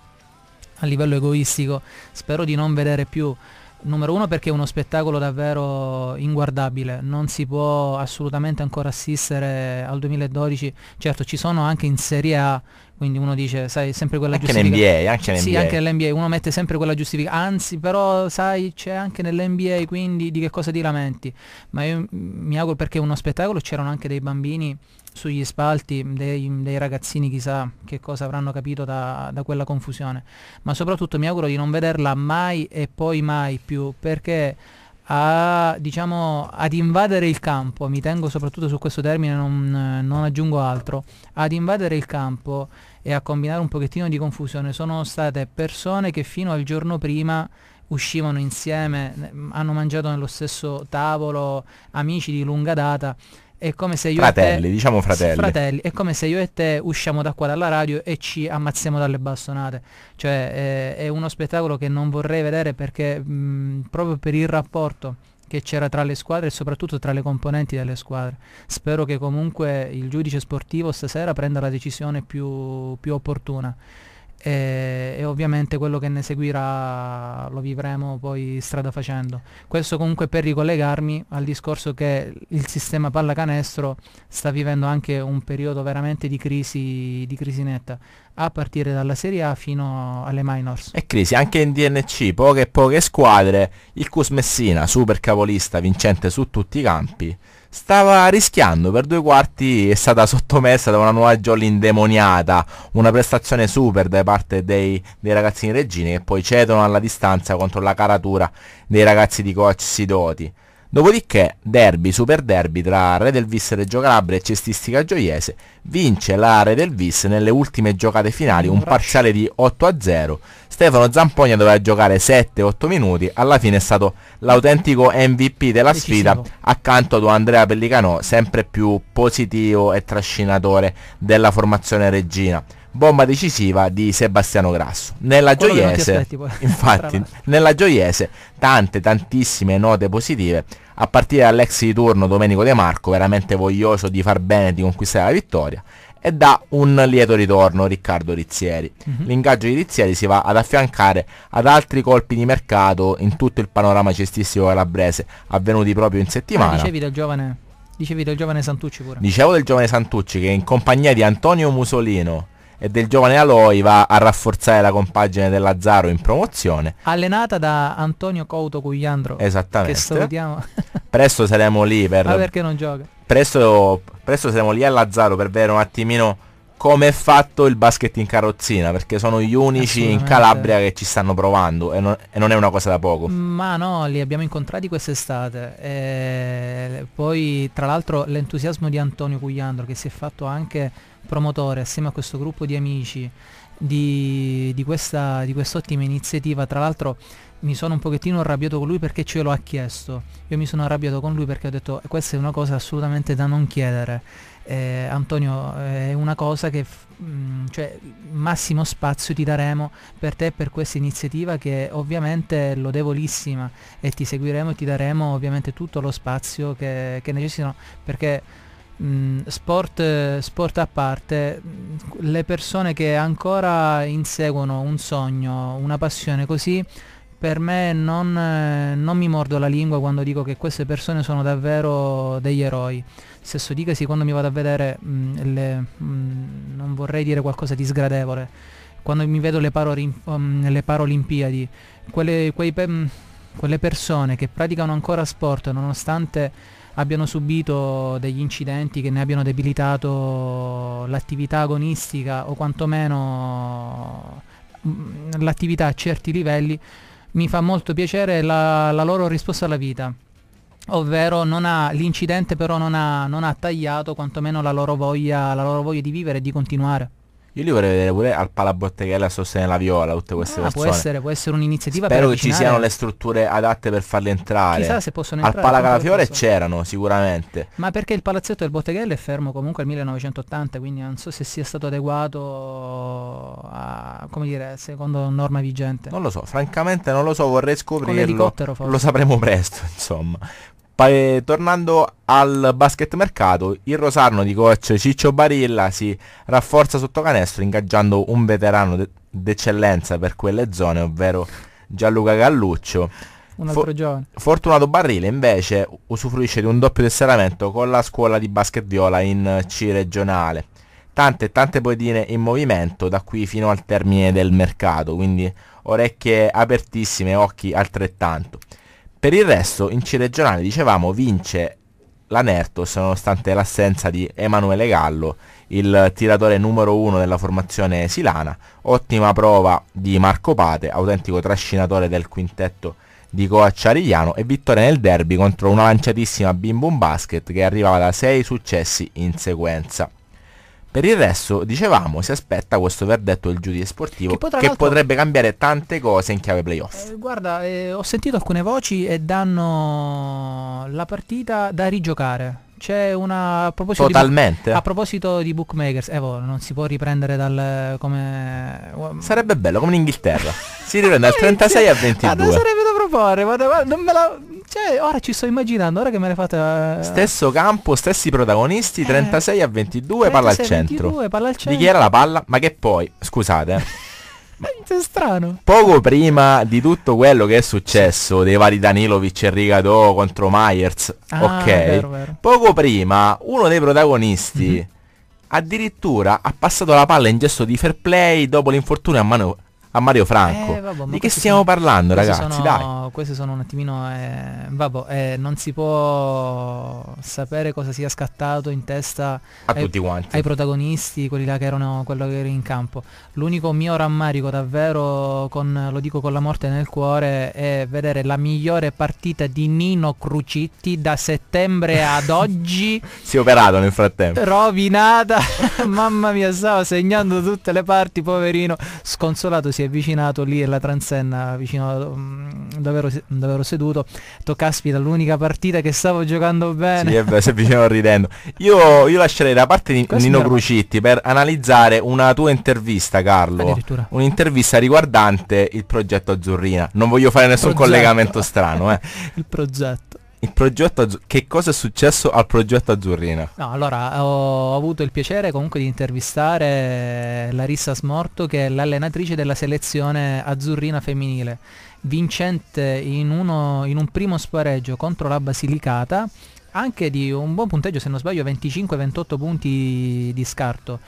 Speaker 1: a livello egoistico, spero di non vedere più numero uno perché è uno spettacolo davvero inguardabile, non si può assolutamente ancora assistere al 2012, certo ci sono anche in Serie A quindi uno dice, sai, sempre quella anche giustificazione. NBA, anche nell'NBA. Sì, anche nell'NBA, uno mette sempre quella giustificazione. Anzi, però, sai, c'è anche nell'NBA, quindi di che cosa ti lamenti? Ma io mi auguro perché uno spettacolo c'erano anche dei bambini sugli spalti dei, dei, ragazzini chissà che cosa avranno capito da, da, quella confusione ma soprattutto mi auguro di non vederla mai e poi mai più perché a, diciamo, ad invadere il campo mi tengo soprattutto su questo termine non, non aggiungo altro ad invadere il campo e a combinare un pochettino di confusione sono state persone che fino al giorno prima uscivano insieme, hanno mangiato nello stesso tavolo, amici di lunga data. È come se io fratelli, e te, diciamo fratelli. fratelli. È come se io e te usciamo da qua dalla radio e ci ammazziamo dalle bastonate. Cioè eh, è uno spettacolo che non vorrei vedere perché mh, mm, proprio per il rapporto che c'era tra le squadre e soprattutto tra le componenti delle squadre. Spero che comunque il giudice sportivo stasera prenda la decisione più, più opportuna e, e, ovviamente quello che ne seguirà lo vivremo poi strada facendo. Questo comunque per ricollegarmi al discorso che il sistema pallacanestro sta vivendo anche un periodo veramente di crisi, di crisi netta, a partire dalla Serie A fino alle
Speaker 3: minors. E crisi anche in DNC, poche poche squadre, il Cus Messina, super capolista, vincente su tutti i campi stava rischiando per due quarti è stata sottomessa da una nuova Jolly indemoniata una prestazione super da parte dei, dei ragazzini reggini che poi cedono alla distanza contro la caratura dei ragazzi di coach Sidoti Dopodiché, derby, super derby tra Re del Vis Reggio Calabria e Cestistica Gioiese, vince la Re del Vis nelle ultime giocate finali, un parziale di 8 a 0. Stefano Zampogna doveva giocare 7-8 minuti, alla fine è stato l'autentico MVP della sfida, accanto ad Andrea Pellicano, sempre più positivo e trascinatore della formazione regina bomba decisiva di Sebastiano Grasso. Nella Quello Gioiese, aspetti, infatti, nella Gioiese tante, tantissime note positive a partire dall'ex di turno Domenico De Marco, veramente voglioso di far bene e di conquistare la vittoria, e da un lieto ritorno Riccardo Rizzieri. Uh-huh. L'ingaggio di Rizzieri si va ad affiancare ad altri colpi di mercato in tutto il panorama cestistico calabrese avvenuti proprio in settimana. Ah, dicevi
Speaker 1: del giovane Dicevi del giovane Santucci pure.
Speaker 3: Dicevo del giovane Santucci che in compagnia di Antonio Musolino, e del giovane Aloy va a rafforzare la compagine dell'Azzaro in promozione.
Speaker 1: Allenata da Antonio Couto Cugliandro.
Speaker 3: Esattamente. Che salutiamo. presto saremo lì per... Ma perché non gioca? Presto, presto saremo lì all'Azzaro per vedere un attimino come è fatto il basket in carrozzina, perché sono gli unici in Calabria che ci stanno provando e non, e non, è una cosa da poco.
Speaker 1: Ma no, li abbiamo incontrati quest'estate. E poi, tra l'altro, l'entusiasmo di Antonio Cugliandro che si è fatto anche promotore assieme a questo gruppo di amici di, di, questa, di quest'ottima iniziativa. Tra l'altro mi sono un pochettino arrabbiato con lui perché ce lo ha chiesto. Io mi sono arrabbiato con lui perché ho detto eh, questa è una cosa assolutamente da non chiedere. Eh, Antonio, eh, è una cosa che mh, mm, cioè, massimo spazio ti daremo per te e per questa iniziativa che ovviamente è lodevolissima e ti seguiremo e ti daremo ovviamente tutto lo spazio che, che necessitano perché Mm, sport, sport, a parte, mm, le persone che ancora inseguono un sogno, una passione così, per me non, eh, non mi mordo la lingua quando dico che queste persone sono davvero degli eroi stesso dicasi quando mi vado a vedere mh, mm, le, mh, non vorrei dire qualcosa di sgradevole quando mi vedo le, parori, um, le quelle, pe- quelle persone che praticano ancora sport nonostante abbiano subito degli incidenti che ne abbiano debilitato l'attività agonistica o quantomeno mm, l'attività a certi livelli, mi fa molto piacere la, la loro risposta alla vita. Ovvero ha, l'incidente però non ha, non ha tagliato quantomeno la loro, voglia, la loro voglia di vivere e di continuare.
Speaker 3: Io li vorrei vedere pure al Palabotteghella a sostenere la viola, tutte queste ah, persone. Può essere, può essere un'iniziativa Spero che ci siano le strutture adatte per farle entrare. Chissà se possono entrare. Al Palacalafiore c'erano sicuramente.
Speaker 1: Ma perché il palazzetto del Botteghella è fermo comunque al 1980, quindi non so se sia stato adeguato a, come dire, secondo norma
Speaker 3: vigente. Non lo so, francamente non lo so, vorrei scoprirlo. Lo sapremo presto, insomma. Pa- eh, tornando al basket mercato, il Rosarno di coach Ciccio Barilla si rafforza sotto canestro ingaggiando un veterano de- d'eccellenza per quelle zone, ovvero Gianluca Galluccio.
Speaker 1: Un altro For- giovane.
Speaker 3: Fortunato Barrile invece usufruisce di un doppio tesseramento con la scuola di basket viola in C regionale. Tante tante poetine in movimento da qui fino al termine del mercato, quindi orecchie apertissime, occhi altrettanto. Per il resto, in C regionale, dicevamo, vince la Nertos, nonostante l'assenza di Emanuele Gallo, il tiratore numero uno della formazione silana. Ottima prova di Marco Pate, autentico trascinatore del quintetto di Coacciarigliano e vittoria nel derby contro una lanciatissima Bim Boom Basket che arrivava da 6 successi in sequenza. Per il resto, dicevamo, si aspetta questo verdetto del giudice sportivo che, che potrebbe cambiare tante cose in chiave playoff. Eh,
Speaker 1: guarda, eh, ho sentito alcune voci e danno la partita da rigiocare c'è una... A proposito Totalmente. Di, a proposito di bookmakers, Evo, non si può riprendere dal... come...
Speaker 3: Sarebbe bello, come in Inghilterra. si riprende dal 36 al 22. Ma ah, non sarebbe
Speaker 1: da proporre, guarda, non me la... Cioè, ora ci sto immaginando, ora che me ne fate... Uh... Stesso
Speaker 3: campo, stessi protagonisti, 36 eh, a 22, 36 palla al centro. 22, palla al centro. Di chi era la palla? Ma che poi, scusate. Eh. Ma è strano. Poco prima di tutto quello che è successo dei vari Danilovic e Rigatò contro Myers, ah, ok? Vero, vero. Poco prima uno dei protagonisti mm-hmm. addirittura ha passato la palla in gesto di fair play dopo l'infortunio a mano a Mario Franco. Eh, vabbè, Di che stiamo sono, parlando, ragazzi? Sono, dai.
Speaker 1: Queste sono un attimino. Eh, vabbè, eh, non si può sapere cosa sia scattato in testa a ai, tutti quanti. Ai protagonisti, quelli là che erano quello che era in campo. L'unico mio rammarico, davvero, con, lo dico con la morte nel cuore, è vedere la migliore partita di Nino Crucitti da settembre ad oggi.
Speaker 3: si è operato nel frattempo.
Speaker 1: Rovinata. Mamma mia, stava segnando tutte le parti, poverino. Sconsolato si si è avvicinato lì e la transenna vicino mm, davvero, davvero seduto. Detto, caspita, l'unica partita che stavo giocando bene. Sì, è
Speaker 3: vero, si avvicinò ridendo. Io, io, lascerei da parte di Nino Crucitti per analizzare una tua intervista, Carlo. Un'intervista riguardante il progetto Azzurrina. Non voglio fare nessun progetto. collegamento strano, eh. il progetto il progetto Azzur- che cosa è successo al progetto Azzurrina?
Speaker 1: No, allora ho avuto il piacere comunque di intervistare Larissa Smorto che è l'allenatrice della selezione azzurrina femminile, vincente in, uno, in un primo spareggio contro la Basilicata anche di un buon punteggio, se non sbaglio 25-28 punti di scarto.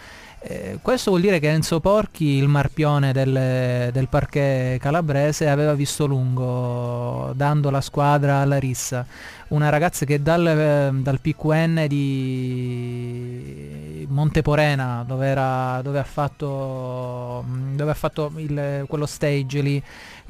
Speaker 1: Eh, questo vuol dire che Enzo Porchi, il marpione del, del parquet calabrese, aveva visto lungo dando la squadra alla rissa. Una ragazza che dal, dal PQN di Monteporena, dove, era, dove ha fatto, dove ha fatto il, quello stage lì,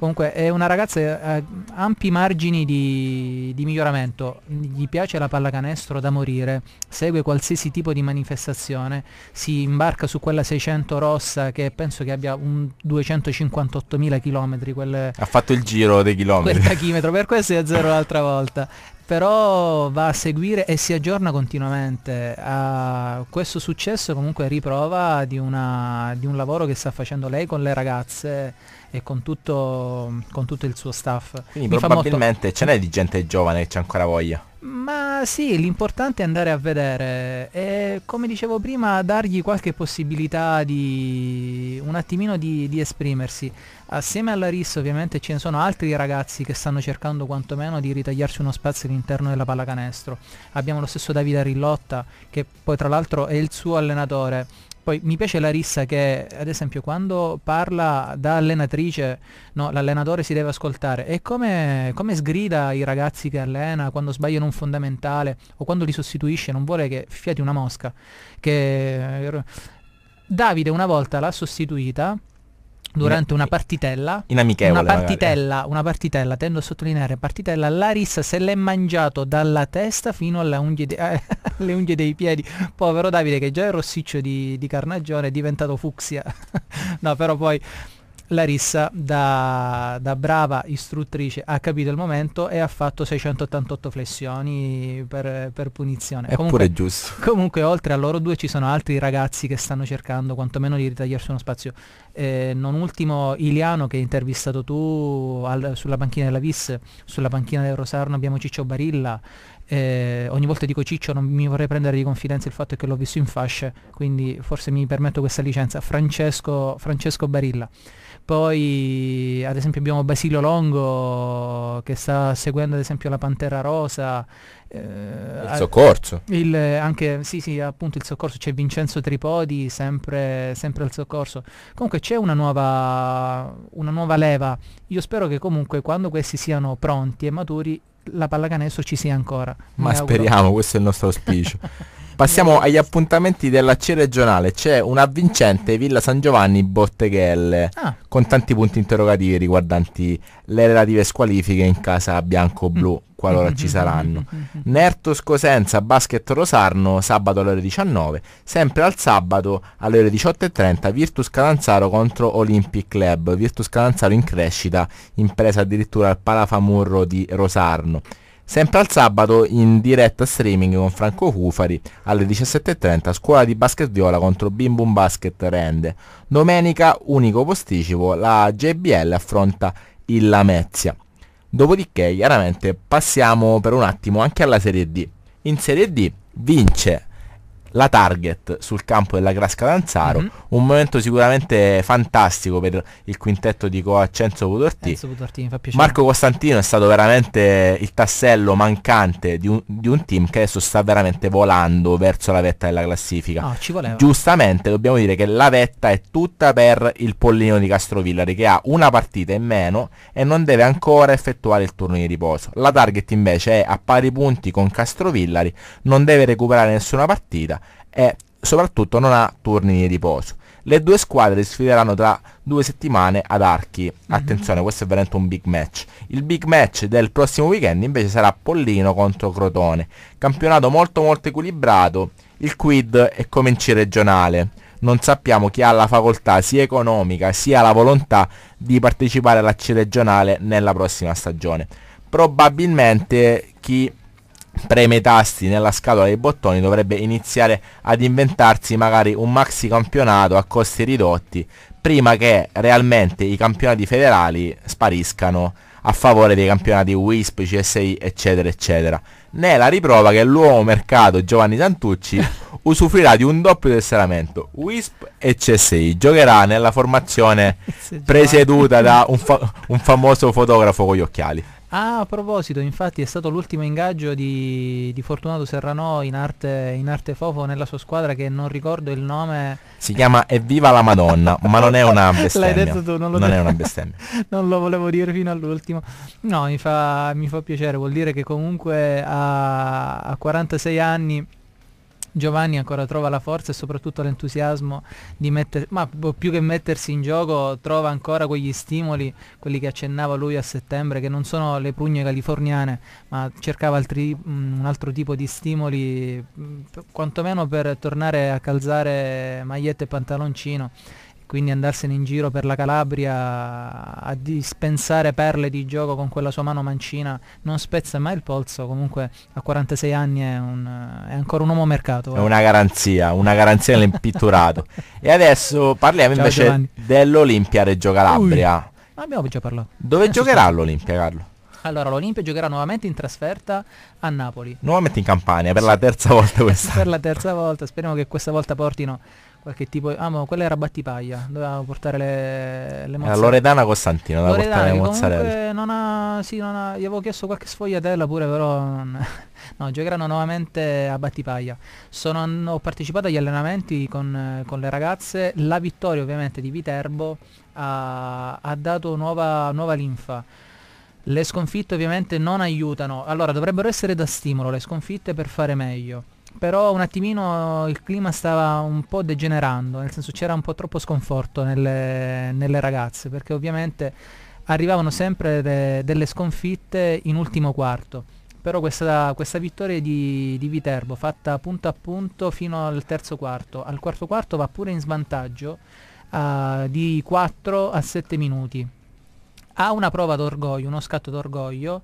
Speaker 1: Comunque è una ragazza che eh, ha ampi margini di, di, miglioramento, gli piace la pallacanestro da morire, segue qualsiasi tipo di manifestazione, si imbarca su quella 600 rossa che penso che abbia 258.000 km. Quelle,
Speaker 3: ha fatto il giro dei chilometri. Quel tachimetro,
Speaker 1: per questo è zero l'altra volta però va a seguire e si aggiorna continuamente. Uh, questo successo comunque riprova di, una, di, un lavoro che sta facendo lei con le ragazze e con tutto, con tutto il suo staff. Quindi Mi probabilmente molto... ce n'è
Speaker 3: di gente giovane che c'è ancora voglia.
Speaker 1: Ma sì, l'importante è andare a vedere e come dicevo prima dargli qualche possibilità di un attimino di, di esprimersi. Assieme alla RIS ovviamente ce ne sono altri ragazzi che stanno cercando quantomeno di ritagliarsi uno spazio all'interno della pallacanestro. Abbiamo lo stesso Davide Rillotta che poi tra l'altro è il suo allenatore poi mi piace Larissa che, ad esempio, quando parla da allenatrice, no, l'allenatore si deve ascoltare. E come, come, sgrida i ragazzi che allena quando sbagliano un fondamentale o quando li sostituisce, non vuole che fiati una mosca. Che... Eh, Davide una volta l'ha sostituita durante una partitella. In amichevole. Una partitella, magari. una partitella, tendo a sottolineare partitella, Larissa se l'è mangiato dalla testa fino unghie de- alle unghie dei piedi. Povero Davide che già è rossiccio di, di carnagione, è diventato fucsia. no, però poi Larissa da, da, brava istruttrice ha capito il momento e ha fatto 688 flessioni per, per punizione. È comunque, pure giusto. Comunque oltre a loro due ci sono altri ragazzi che stanno cercando quantomeno di ritagliarsi uno spazio. Eh, non ultimo Iliano che hai intervistato tu al, sulla panchina della Vis, sulla panchina del Rosarno abbiamo Ciccio Barilla. Eh, ogni volta dico Ciccio non mi vorrei prendere di confidenza il fatto che l'ho visto in fasce, quindi forse mi permetto questa licenza. Francesco, Francesco Barilla. Poi ad esempio abbiamo Basilio Longo che sta seguendo ad esempio la Pantera Rosa. Eh, il soccorso. Il, anche, sì, sì, appunto il soccorso. C'è Vincenzo Tripodi, sempre, sempre al soccorso. Comunque c'è una nuova, una nuova leva. Io spero che comunque quando questi siano pronti e maturi la pallacanestro ci sia ancora. Ma speriamo,
Speaker 3: questo è il nostro auspicio. Passiamo agli appuntamenti della C regionale. C'è un avvincente Villa San Giovanni Botteghelle ah. con tanti punti interrogativi riguardanti le relative squalifiche in casa bianco-blu, mm. qualora mm-hmm. ci saranno. Mm-hmm. Mm-hmm. Nertus Cosenza Basket Rosarno sabato alle ore 19, sempre al sabato alle ore 18.30 Virtus Calanzaro contro Olympic Club. Virtus Calanzaro in crescita, impresa addirittura al Palafamurro di Rosarno. Sempre al sabato in diretta streaming con Franco Cufari alle 17.30 scuola di basket viola contro Bim Bum Basket Rende. Domenica unico posticipo la JBL affronta il Lamezia. Dopodiché chiaramente passiamo per un attimo anche alla Serie D. In Serie D vince la target sul campo della Grasca Lanzaro. Mm-hmm. Un momento sicuramente fantastico per il quintetto di Coacenzo Putortì. Marco Costantino è stato veramente il tassello mancante di un, di un, team che adesso sta veramente volando verso la vetta della classifica. Oh, Giustamente dobbiamo dire che la vetta è tutta per il Pollino di Castrovillari che ha una partita in meno e non deve ancora effettuare il turno di riposo. La target invece è a pari punti con Castrovillari, non deve recuperare nessuna partita e soprattutto non ha turni di riposo. Le due squadre si sfideranno tra due settimane ad Archi. Mhm. Attenzione, mm-hmm. questo è veramente un big match. Il big match del prossimo weekend invece sarà Pollino contro Crotone. Campionato molto molto equilibrato. Il quid è come in C regionale. Non sappiamo chi ha la facoltà sia economica sia la volontà di partecipare alla C regionale nella prossima stagione. Probabilmente chi preme i tasti nella scatola dei bottoni dovrebbe iniziare ad inventarsi magari un maxi campionato a costi ridotti prima che realmente i campionati federali spariscano a favore dei campionati WISP, CSI, eccetera, eccetera. Ne è la riprova che l'uomo mercato Giovanni Santucci usufruirà di un doppio tesseramento WISP e CSI. Giocherà nella formazione presieduta da un, fa- un famoso fotografo con gli occhiali.
Speaker 1: Ah, a proposito, infatti è stato l'ultimo ingaggio di, di Fortunato Serrano in arte, in arte, Fofo nella sua squadra che non ricordo il nome.
Speaker 3: Si chiama Evviva la Madonna, ma non è una bestemmia. L'hai detto tu, non, non è una bestemmia.
Speaker 1: non lo volevo dire fino all'ultimo. No, mi fa, mi fa piacere, vuol dire che comunque a, a 46 anni Giovanni ancora trova la forza e soprattutto l'entusiasmo di mettersi, ma boh, più che mettersi in gioco, trova ancora quegli stimoli, quelli che accennava lui a settembre, che non sono le pugne californiane, ma cercava altri, mm, un altro tipo di stimoli, mm, quantomeno per tornare a calzare magliette e pantaloncino quindi andarsene in giro per la Calabria a dispensare perle di gioco con quella sua mano mancina non spezza mai il polso, comunque a 46 anni è, un, è ancora un uomo mercato. È una
Speaker 3: garanzia, una garanzia nell'impitturato. e adesso parliamo Ciao invece Giovanni. dell'Olimpia Reggio Calabria.
Speaker 1: Ui, abbiamo già parlato.
Speaker 3: Dove Adesso eh, giocherà stiamo... l'Olimpia Carlo?
Speaker 1: Allora, l'Olimpia giocherà nuovamente in trasferta a Napoli. Nuovamente in
Speaker 3: Campania, per sì. la terza volta questa. per la
Speaker 1: terza volta, speriamo che questa volta portino qualche tipo di... Ah, ma quella era Battipaglia, dovevamo portare le, le eh, mozzarelle. Eh, Loredana Costantino, doveva portare le mozzarella non ha... Sì, non ha... Gli avevo chiesto qualche sfogliatella pure, però... Non... no, giocheranno nuovamente a Battipaglia. Sono... Ho partecipato agli allenamenti con, con le ragazze. La vittoria, ovviamente, di Viterbo ha, ha dato nuova, nuova linfa. Le sconfitte ovviamente non aiutano, allora dovrebbero essere da stimolo le sconfitte per fare meglio però un attimino il clima stava un po' degenerando, nel senso c'era un po' troppo sconforto nelle, nelle ragazze, perché ovviamente arrivavano sempre de, delle sconfitte in ultimo quarto. Però questa, questa vittoria di, di, Viterbo, fatta punto a punto fino al terzo quarto, al quarto quarto va pure in svantaggio uh, di 4 a 7 minuti. Ha una prova d'orgoglio, uno scatto d'orgoglio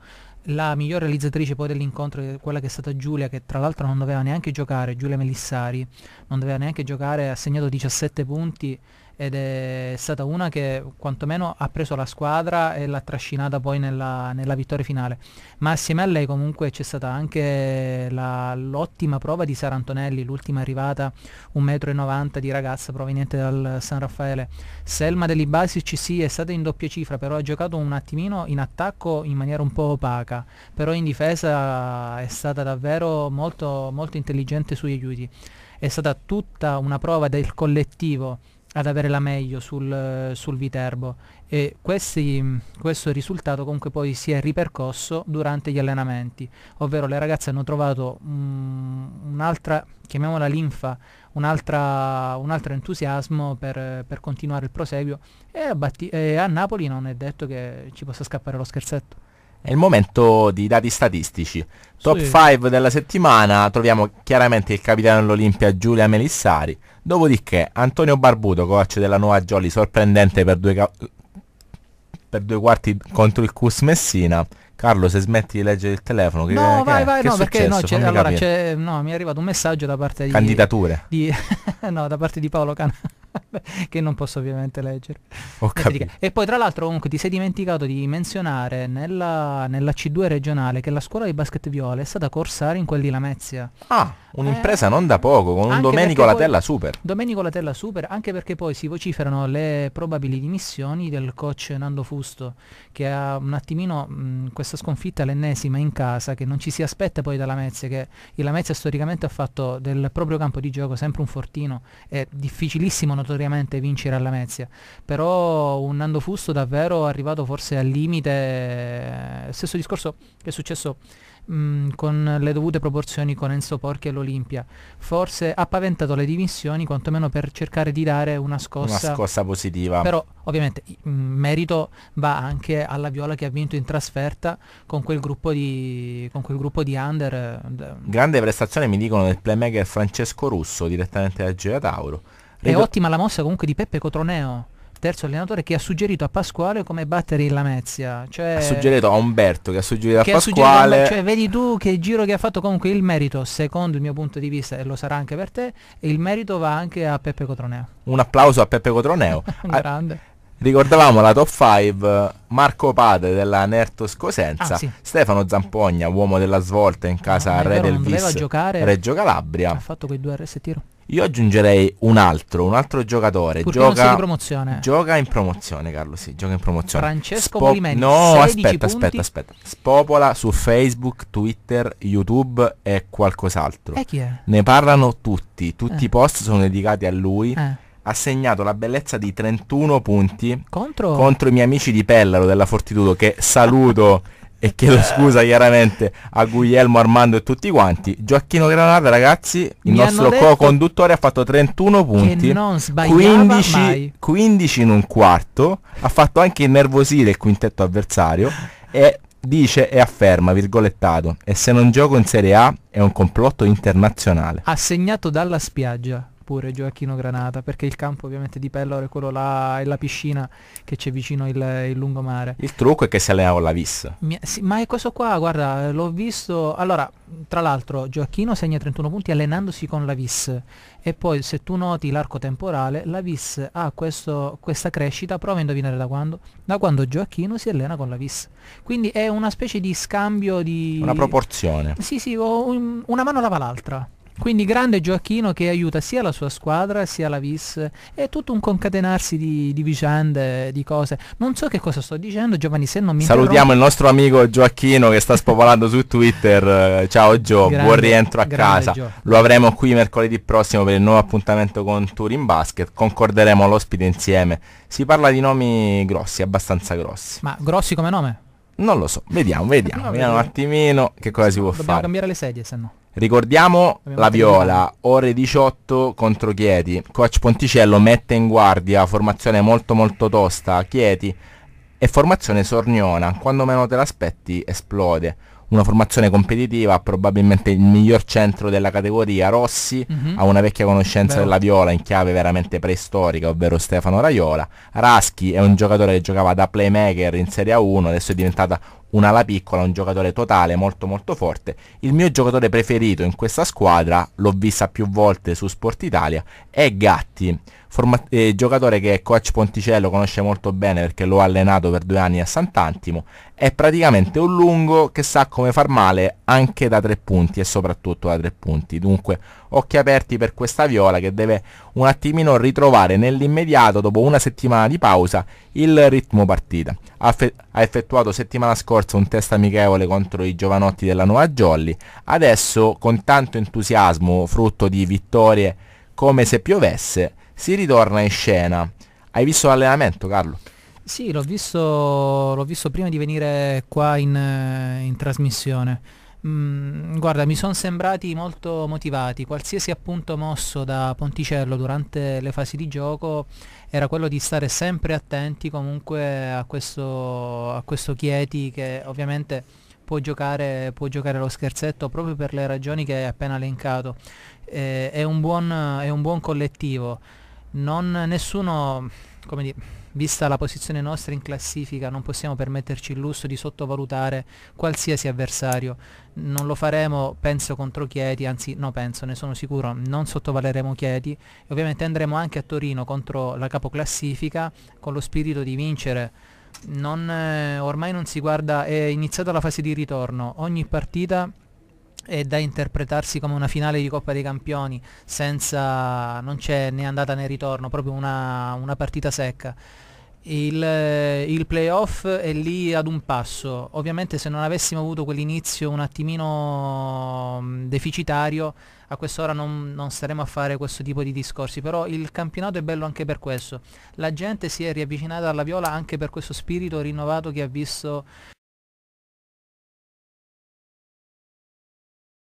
Speaker 1: la miglior realizzatrice poi dell'incontro quella che è stata Giulia, che tra l'altro non doveva neanche giocare, Giulia Melissari, non doveva neanche giocare, ha segnato 17 punti ed è stata una che quantomeno ha preso la squadra e l'ha trascinata poi nella, nella vittoria finale. Ma assieme a lei comunque c'è stata anche la, l'ottima prova di Sara Antonelli, l'ultima arrivata 1,90 m di ragazza proveniente dal San Raffaele. Selma Delibasic sì è stata in doppia cifra, però ha giocato un attimino in attacco in maniera un po' opaca, però in difesa è stata davvero molto, molto intelligente sugli aiuti. È stata tutta una prova del collettivo ad avere la meglio sul, sul Viterbo e questi, questo risultato comunque poi si è ripercosso durante gli allenamenti, ovvero le ragazze hanno trovato mh, un'altra, chiamiamola linfa, un'altra, un altro entusiasmo per, per continuare il proseguio e a, Batti- e a Napoli non è detto che ci possa scappare lo scherzetto.
Speaker 3: È il momento di dati statistici. Top 5 sì. della settimana troviamo chiaramente il capitano dell'Olimpia Giulia Melissari, Dopodiché Antonio Barbuto, coach della nuova Jolly, sorprendente per due, per due quarti contro il Cus Messina. Carlo, se smetti di leggere il telefono, che, no, che, vai, vai, no, perché no, c'è, allora
Speaker 1: c'è, no, mi è arrivato un messaggio da parte di candidature, di, no, da parte di Paolo Can, che non posso ovviamente leggere. E poi, tra l'altro, comunque ti sei dimenticato di menzionare nella, nella C2 regionale che la scuola di basket viola è stata corsaria in quel di Lamezia. Ah
Speaker 3: Un'impresa eh, non da poco, con un Domenico Latella super.
Speaker 1: Domenico Latella super, anche perché poi si vociferano le probabili dimissioni del coach Nando Fusto, che ha un attimino mh, mm, questa sconfitta l'ennesima in casa, che non ci si aspetta poi da Lamezia, che il Lamezia storicamente ha fatto del proprio campo di gioco sempre un fortino, è difficilissimo notoriamente vincere a Lamezia, però un Nando Fusto davvero arrivato forse al limite, stesso discorso che è successo Mm, con le dovute proporzioni con Enzo Porchi e l'Olimpia. Forse ha paventato le dimissioni, quantomeno per cercare di dare una scossa. Una scossa positiva. Però ovviamente mh, mm, merito va anche alla Viola che ha vinto in trasferta con quel gruppo di, quel gruppo di under.
Speaker 3: Grande prestazione mi dicono del playmaker Francesco Russo direttamente da Gioia Tauro. Rido... È ottima
Speaker 1: la mossa comunque di Peppe Cotroneo terzo allenatore che ha suggerito a Pasquale come battere il Lamezia. Cioè, ha suggerito
Speaker 3: a Umberto che ha suggerito che a Pasquale. Suggerito,
Speaker 1: cioè, vedi tu che giro che ha fatto comunque il merito, secondo il mio punto di vista, e lo sarà anche per te, il merito va anche a Peppe Cotroneo.
Speaker 3: Un applauso a Peppe Cotroneo. Ah, Grande. Ricordavamo la top 5, Marco Pate della Nertos Cosenza, ah, sì. Stefano Zampogna, uomo della svolta in ah, casa no, Re del Viso, Reggio Calabria. Ha
Speaker 1: fatto quei due RS tiro.
Speaker 3: Io aggiungerei un altro, un altro giocatore. gioca, in promozione. Gioca in promozione, Carlo, sì, gioca in promozione. Francesco Spo- Polimenti. No, aspetta, punti. aspetta, aspetta. Spopola su Facebook, Twitter, YouTube e qualcos'altro. E chi è? Ne parlano tutti, tutti eh. i post sono dedicati a lui. Eh ha segnato la bellezza di 31 punti contro? contro, i miei amici di Pellaro della Fortitudo che saluto e chiedo scusa chiaramente a Guglielmo, Armando e tutti quanti. Gioacchino Granata, ragazzi, il Mi nostro co-conduttore ha fatto 31 punti, 15, 15, in un quarto, ha fatto anche innervosire il quintetto avversario e dice e afferma, virgolettato, e se non gioco in Serie A è un complotto internazionale.
Speaker 1: Assegnato dalla spiaggia pure Gioacchino Granata, perché il campo ovviamente di Pellore è quello là, è la piscina che c'è vicino il, il lungomare.
Speaker 3: Il trucco è che se Leao l'ha vista.
Speaker 1: Sì, ma è questo qua, guarda, l'ho visto... Allora, tra l'altro Gioacchino segna 31 punti allenandosi con la Vis e poi se tu noti l'arco temporale la Vis ha questo, questa crescita prova a indovinare da quando da quando Gioacchino si allena con la Vis quindi è una specie di scambio di una proporzione sì sì un, una mano lava l'altra quindi grande Gioacchino che aiuta sia la sua squadra sia la Vis. È tutto un concatenarsi di, di vicende, di cose. Non so che cosa sto dicendo, Giovanni, se non mi Salutiamo il
Speaker 3: nostro amico Gioacchino che sta spopolando su Twitter. Eh, ciao Gio, grande, buon rientro a casa. Gio. Lo avremo qui mercoledì prossimo per il nuovo appuntamento con Turin Basket. Concorderemo l'ospite insieme. Si parla di nomi grossi, abbastanza grossi. Ma grossi come nome? Non lo so, vediamo, vediamo, no, vediamo un attimino che cosa si può Dobbiamo fare. Dobbiamo cambiare
Speaker 1: le sedie, se no.
Speaker 3: Ricordiamo la viola, ore 18 contro Chieti. Coach Ponticello mette in guardia, formazione molto molto tosta, Chieti e formazione sorniona. Quando meno te l'aspetti esplode. Una formazione competitiva, probabilmente il miglior centro della categoria. Rossi mm-hmm. ha una vecchia conoscenza Beh. della viola in chiave veramente preistorica, ovvero Stefano Raiola. Raschi è un giocatore che giocava da playmaker in Serie A1, adesso è diventata un'ala piccola, un giocatore totale molto molto forte. Il mio giocatore preferito in questa squadra, l'ho vista più volte su Sport Italia, è Gatti. Forma- eh, giocatore che coach Ponticello conosce molto bene perché lo ha allenato per due anni a Sant'Antimo, è praticamente un lungo che sa come far male anche da tre punti e soprattutto da tre punti. Dunque occhi aperti per questa viola che deve un attimino ritrovare nell'immediato, dopo una settimana di pausa, il ritmo partita. Ha, fe- ha effettuato settimana scorsa un test amichevole contro i giovanotti della Nuova Jolly, adesso con tanto entusiasmo, frutto di vittorie come se piovesse, si ritorna in scena. Hai visto l'allenamento Carlo?
Speaker 1: Sì, l'ho visto, l'ho visto prima di venire qua in, eh, in trasmissione. Mm, guarda, mi sono sembrati molto motivati. Qualsiasi appunto mosso da Ponticello durante le fasi di gioco era quello di stare sempre attenti comunque a questo, a questo Chieti che ovviamente può giocare, può giocare lo scherzetto proprio per le ragioni che hai appena elencato. Eh, è, un buon, è un buon collettivo non, nessuno, come dire, vista la posizione nostra in classifica, non possiamo permetterci il lusso di sottovalutare qualsiasi avversario. Non lo faremo, penso, contro Chieti, anzi no, penso, ne sono sicuro, non sottovaleremo Chieti. Ovviamente andremo anche a Torino contro la capoclassifica con lo spirito di vincere. Non, eh, ormai non si guarda, è iniziata la fase di ritorno, ogni partita è da interpretarsi come una finale di Coppa dei Campioni, senza, non c'è né andata né ritorno, proprio una, una partita secca. Il, il, playoff è lì ad un passo, ovviamente se non avessimo avuto quell'inizio un attimino mm, deficitario a quest'ora non, non staremo a fare questo tipo di discorsi, però il campionato è bello anche per questo, la gente si è riavvicinata alla viola anche per questo spirito rinnovato
Speaker 3: che ha visto